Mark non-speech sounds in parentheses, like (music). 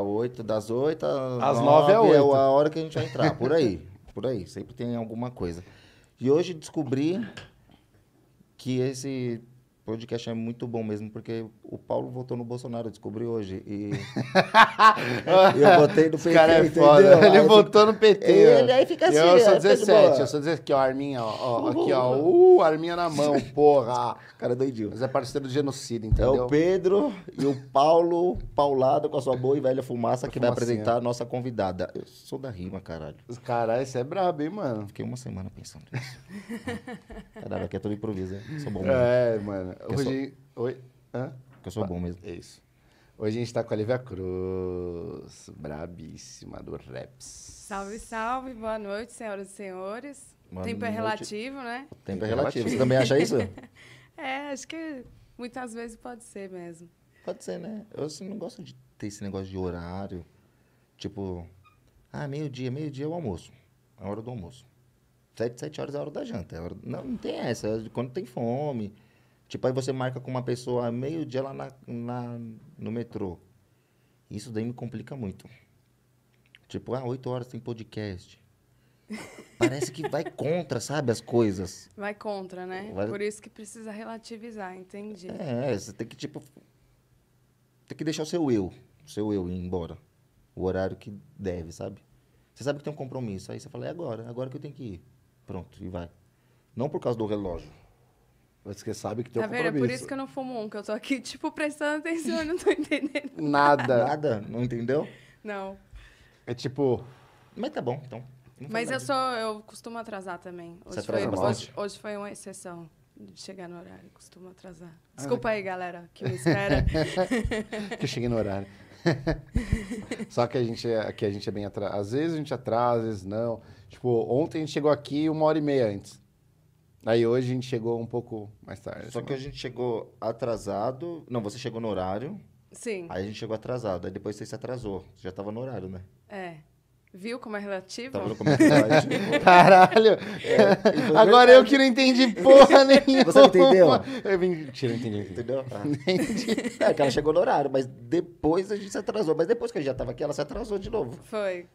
8, tá das 8 às 9 é 8. É a hora que a gente vai entrar, por aí. (laughs) por aí, sempre tem alguma coisa. E hoje descobri que esse podcast é muito bom mesmo, porque o Paulo votou no Bolsonaro, descobri hoje. E (laughs) eu votei no PT. Esse cara é foda. Ele aí votou no PT. Ele aí fica assim. Eu sou 17, eu sou 17. Aqui, ó, Arminha, ó. ó aqui, ó. Uh, Arminha na mão, (laughs) porra. cara é doidinho. Mas é parceiro do genocídio, entendeu? É o Pedro e o Paulo Paulado com a sua boa e velha fumaça que vai apresentar a nossa convidada. Eu sou da rima, caralho. Caralho, você é brabo, hein, mano? Fiquei uma semana pensando nisso. (laughs) caralho, aqui é tudo improviso, né? Sou bom. É, mano. Hoje. Sou... Oi? Hã? Que eu sou bom mesmo. É isso. Hoje a gente está com a Lívia Cruz, brabíssima do Raps. Salve, salve, boa noite, senhoras e senhores. Boa tempo é noite. é relativo, né? O é tempo é relativo. Você também acha isso? (laughs) é, acho que muitas vezes pode ser mesmo. Pode ser, né? Eu assim, não gosto de ter esse negócio de horário. Tipo, ah, meio-dia, meio-dia é o almoço. É a hora do almoço. Sete, sete horas é a hora da janta. É hora... Não, não tem essa. É quando tem fome. Tipo, aí você marca com uma pessoa meio-dia lá na, na, no metrô. Isso daí me complica muito. Tipo, ah, oito horas tem podcast. (laughs) Parece que vai contra, sabe, as coisas. Vai contra, né? Vai... Por isso que precisa relativizar, entendi. É, você tem que, tipo. Tem que deixar o seu eu. O seu eu ir embora. O horário que deve, sabe? Você sabe que tem um compromisso. Aí você fala, é agora, agora que eu tenho que ir. Pronto, e vai. Não por causa do relógio. Mas você sabe que tem tá um compromisso. Vendo? É por isso que eu não fumo um, que eu tô aqui, (laughs) tipo, prestando atenção e não tô entendendo. (laughs) Nada. Nada? Não entendeu? Não. É tipo... Mas tá bom, então. Mas eu Eu costumo atrasar também. Hoje você atrasa foi, hoje, hoje foi uma exceção de chegar no horário, costumo atrasar. Ah, Desculpa ah, aí, galera, que me espera. (laughs) que eu cheguei no horário. Só que a gente é, que a gente é bem atrasado. Às vezes a gente atrasa, às vezes não. Tipo, ontem a gente chegou aqui uma hora e meia antes. Aí hoje a gente chegou um pouco mais tarde. Só assim, que a né? gente chegou atrasado. Não, você chegou no horário. Sim. Aí a gente chegou atrasado. Aí depois você se atrasou. Você já tava no horário, né? É. Viu como é relativo? Tava no começo (laughs) é Caralho! É, Agora eu que não entendi porra (laughs) nenhuma. Você entendeu? Eu vim eu entendi. Entendeu? Ah. (laughs) Entendi. É ela chegou no horário, mas depois a gente se atrasou. Mas depois que a gente já tava aqui, ela se atrasou de novo. Foi.